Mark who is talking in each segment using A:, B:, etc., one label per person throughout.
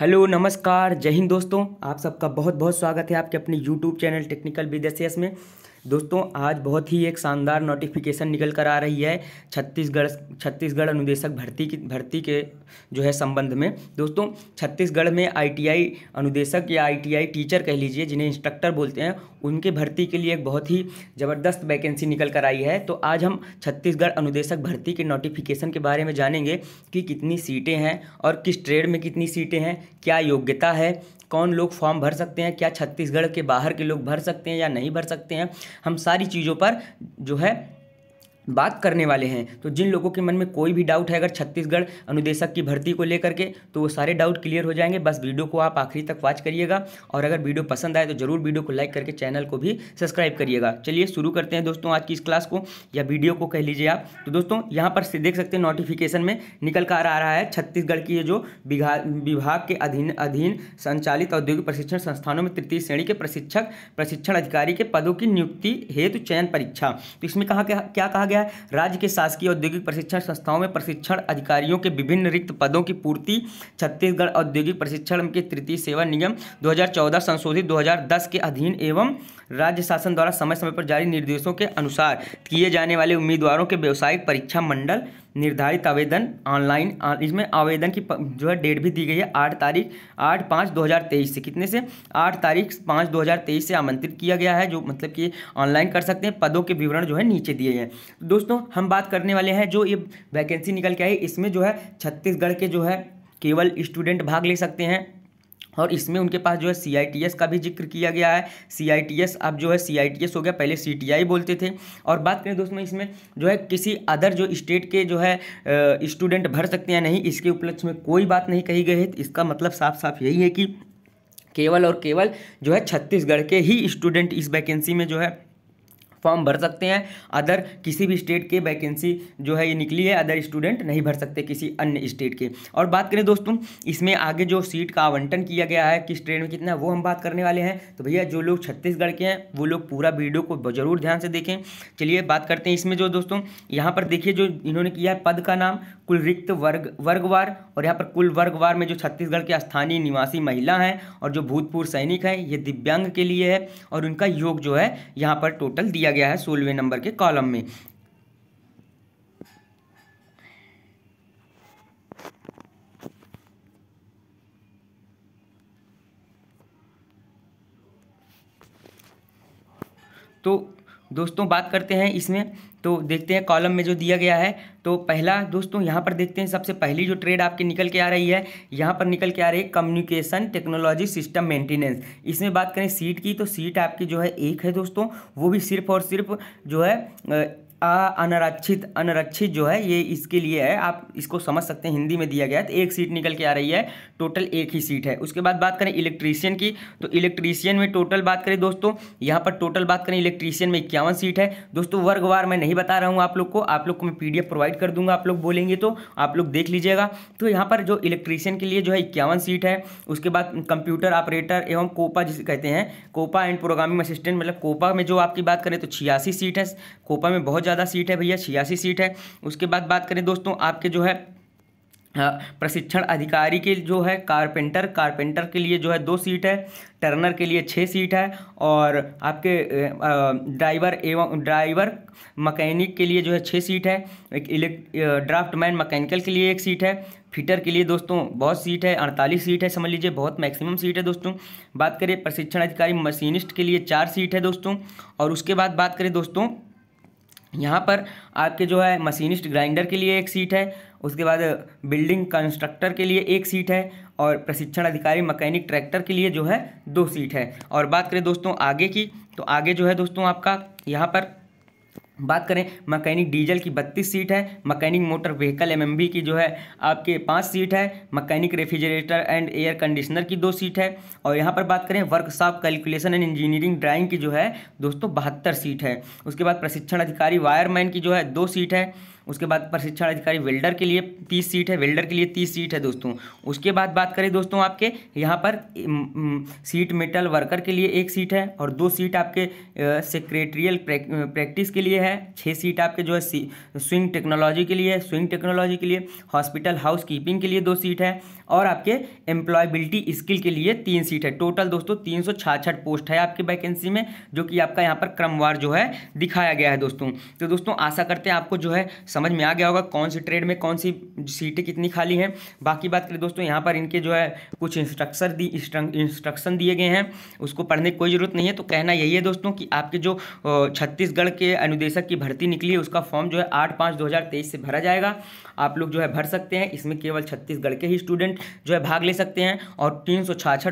A: hello नमस्कार जय हिंद दोस्तों आप सबका बहुत बहुत स्वागत है आपके अपने यूट्यूब चैनल टेक्निकल विदेशियस में दोस्तों आज बहुत ही एक शानदार नोटिफिकेशन निकल कर आ रही है छत्तीसगढ़ छत्तीसगढ़ अनुदेशक भर्ती की भर्ती के जो है संबंध में दोस्तों छत्तीसगढ़ में आईटीआई अनुदेशक या आईटीआई टीचर कह लीजिए जिन्हें इंस्ट्रक्टर बोलते हैं उनके भर्ती के लिए एक बहुत ही ज़बरदस्त वैकेंसी निकल कर आई है तो आज हम छत्तीसगढ़ अनुदेशक भर्ती के नोटिफिकेशन के बारे में जानेंगे कि कितनी सीटें हैं और किस ट्रेड में कितनी सीटें हैं क्या योग्यता है कौन लोग फॉर्म भर सकते हैं क्या छत्तीसगढ़ के बाहर के लोग भर सकते हैं या नहीं भर सकते हैं हम सारी चीज़ों पर जो है बात करने वाले हैं तो जिन लोगों के मन में कोई भी डाउट है अगर छत्तीसगढ़ अनुदेशक की भर्ती को लेकर के तो वो सारे डाउट क्लियर हो जाएंगे बस वीडियो को आप आखिरी तक वॉच करिएगा और अगर वीडियो पसंद आए तो जरूर वीडियो को लाइक करके चैनल को भी सब्सक्राइब करिएगा चलिए शुरू करते हैं दोस्तों आज की इस क्लास को या वीडियो को कह लीजिए आप तो दोस्तों यहाँ पर से देख सकते हैं नोटिफिकेशन में निकल कर आ रहा है छत्तीसगढ़ की ये जो विभाग के अधीन अधीन संचालित औद्योगिक प्रशिक्षण संस्थानों में तृतीय श्रेणी के प्रशिक्षक प्रशिक्षण अधिकारी के पदों की नियुक्ति हेतु चयन परीक्षा तो इसमें कहा क्या कहा गया गया है राज्य के शासकीय औद्योगिक प्रशिक्षण संस्थाओं में प्रशिक्षण अधिकारियों के विभिन्न रिक्त पदों की पूर्ति छत्तीसगढ़ औद्योगिक प्रशिक्षण के तृतीय सेवा नियम दो संशोधित दो के अधीन एवं राज्य शासन द्वारा समय समय पर जारी निर्देशों के अनुसार किए जाने वाले उम्मीदवारों के व्यावसायिक परीक्षा मंडल निर्धारित आवेदन ऑनलाइन इसमें आवेदन की जो है डेट भी दी गई है आठ तारीख आठ पाँच दो हज़ार तेईस से कितने से आठ तारीख पाँच दो हज़ार तेईस से आमंत्रित किया गया है जो मतलब कि ऑनलाइन कर सकते हैं पदों के विवरण जो है नीचे दिए गए हैं दोस्तों हम बात करने वाले हैं जो ये वैकेंसी निकल के आई इसमें जो है छत्तीसगढ़ के जो है केवल स्टूडेंट भाग ले सकते हैं और इसमें उनके पास जो है सी का भी जिक्र किया गया है सी अब जो है सी हो गया पहले सी बोलते थे और बात करें दोस्तों इसमें जो है किसी अदर जो स्टेट के जो है स्टूडेंट भर सकते हैं नहीं इसके उपलक्ष्य में कोई बात नहीं कही गई है इसका मतलब साफ साफ यही है कि केवल और केवल जो है छत्तीसगढ़ के ही स्टूडेंट इस वैकेंसी में जो है फॉर्म भर सकते हैं अदर किसी भी स्टेट के वैकेंसी जो है ये निकली है अदर स्टूडेंट नहीं भर सकते किसी अन्य स्टेट के और बात करें दोस्तों इसमें आगे जो सीट का आवंटन किया गया है किस ट्रेन में कितना है वो हम बात करने वाले हैं तो भैया जो लोग छत्तीसगढ़ के हैं वो लोग पूरा वीडियो को जरूर ध्यान से देखें चलिए बात करते हैं इसमें जो दोस्तों यहाँ पर देखिए जो इन्होंने किया है पद का नाम कुल रिक्त वर्ग वर्गवार और यहाँ पर कुल वर्गवार में जो छत्तीसगढ़ के स्थानीय निवासी महिला हैं और जो भूतपूर्व सैनिक हैं ये दिव्यांग के लिए है और उनका योग जो है यहाँ पर टोटल दिया गया है सोलहवें नंबर के कॉलम में तो दोस्तों बात करते हैं इसमें तो देखते हैं कॉलम में जो दिया गया है तो पहला दोस्तों यहाँ पर देखते हैं सबसे पहली जो ट्रेड आपके निकल के आ रही है यहाँ पर निकल के आ रही है कम्युनिकेशन टेक्नोलॉजी सिस्टम मेंटेनेंस इसमें बात करें सीट की तो सीट आपकी जो है एक है दोस्तों वो भी सिर्फ और सिर्फ जो है अनरक्षित अनरक्षित जो है ये इसके लिए है आप इसको समझ सकते हैं हिंदी में दिया गया है तो एक सीट निकल के आ रही है टोटल एक ही सीट है उसके बाद बात करें इलेक्ट्रीशियन की तो इलेक्ट्रीशियन में टोटल बात करें दोस्तों यहाँ पर टोटल बात करें इलेक्ट्रीशियन में इक्यावन सीट है दोस्तों वर्गवार मैं नहीं बता रहा हूँ आप लोग को आप लोग को मैं पी प्रोवाइड कर दूंगा आप लोग बोलेंगे तो आप लोग देख लीजिएगा तो यहाँ पर जो इलेक्ट्रीशियन के लिए जो है इक्यावन सीट है उसके बाद कंप्यूटर ऑपरेटर एवं कोपा जिसे कहते हैं कोपा एंड प्रोग्रामिंग असिस्टेंट मतलब कोपा में जो आपकी बात करें तो छियासी सीट है कोपा में बहुत ज़्यादा ज़्यादा सीट है भैया छियासी सीट है उसके बाद बात करें दोस्तों आपके जो है प्रशिक्षण अधिकारी के जो है कारपेंटर कारपेंटर के लिए जो है दो सीट है टर्नर के लिए छः सीट है और आपके ड्राइवर एवं ड्राइवर मकैनिक के लिए जो है छः सीट है एक इलेक्ट ड्राफ्टमैन मकैनिकल के लिए एक सीट है फिटर के लिए दोस्तों बहुत सीट है अड़तालीस सीट है समझ लीजिए बहुत मैक्सिमम सीट है दोस्तों बात करें प्रशिक्षण अधिकारी मशीनिस्ट के लिए चार सीट है दोस्तों और उसके बाद बात करें दोस्तों यहाँ पर आपके जो है मशीनिस्ट ग्राइंडर के लिए एक सीट है उसके बाद बिल्डिंग कंस्ट्रक्टर के लिए एक सीट है और प्रशिक्षण अधिकारी मकैनिक ट्रैक्टर के लिए जो है दो सीट है और बात करें दोस्तों आगे की तो आगे जो है दोस्तों आपका यहाँ पर बात करें मकैनिक डीजल की बत्तीस सीट है मकैनिक मोटर व्हीकल एम की जो है आपके पाँच सीट है mechanic refrigerator and air conditioner की दो सीट है और यहाँ पर बात करें workshop calculation and engineering drawing की जो है दोस्तों बहत्तर सीट है उसके बाद प्रशिक्षण अधिकारी वायरमैन की जो है दो सीट है उसके बाद प्रशिक्षण अधिकारी वेल्डर के लिए तीस सीट है वेल्डर के लिए तीस सीट है दोस्तों उसके बाद बात करें दोस्तों आपके यहाँ पर सीट मेटल वर्कर के लिए एक सीट है और दो सीट आपके सेक्रेटरियल प्रैक्टिस के लिए है छः सीट आपके जो है स्विंग टेक्नोलॉजी के लिए स्विंग टेक्नोलॉजी के लिए हॉस्पिटल हाउस कीपिंग के लिए दो सीट है और आपके एम्प्लॉयबिलिटी स्किल के लिए तीन सीट है टोटल दोस्तों तीन पोस्ट है आपकी वैकेंसी में जो कि आपका यहाँ पर क्रमवार जो है दिखाया गया है दोस्तों तो दोस्तों आशा करते हैं आपको जो है समझ में आ गया होगा कौन सी ट्रेड में कौन सी सीटें कितनी खाली हैं बाकी बात करें दोस्तों यहाँ पर इनके जो है कुछ इंस्ट्रक्चर दी इंस्ट्रक्शन दिए गए हैं उसको पढ़ने की कोई ज़रूरत नहीं है तो कहना यही है दोस्तों कि आपके जो छत्तीसगढ़ के अनुदेशक की भर्ती निकली है उसका फॉर्म जो है आठ पाँच दो से भरा जाएगा आप लोग जो है भर सकते हैं इसमें केवल छत्तीसगढ़ के ही स्टूडेंट स्टूडेंट जो है भाग ले सकते हैं और तीन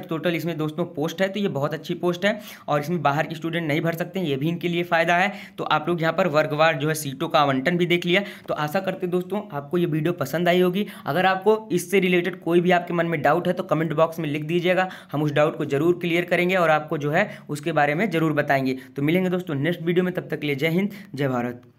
A: टोटल इसमें दोस्तों पोस्ट है तो ये बहुत अच्छी पोस्ट है और इसमें बाहर के स्टूडेंट नहीं भर सकते हैं ये भी इनके लिए फ़ायदा है तो आप लोग यहाँ पर वर्गवार जो है सीटों का आवंटन भी देख लिया तो आशा करते दोस्तों आपको ये वीडियो पसंद आई होगी अगर आपको इससे रिलेटेड कोई भी आपके मन में डाउट है तो कमेंट बॉक्स में लिख दीजिएगा हम उस डाउट को जरूर क्लियर करेंगे और आपको जो है उसके बारे में जरूर बताएंगे तो मिलेंगे दोस्तों नेक्स्ट वीडियो में तब तक के लिए जय हिंद जय भारत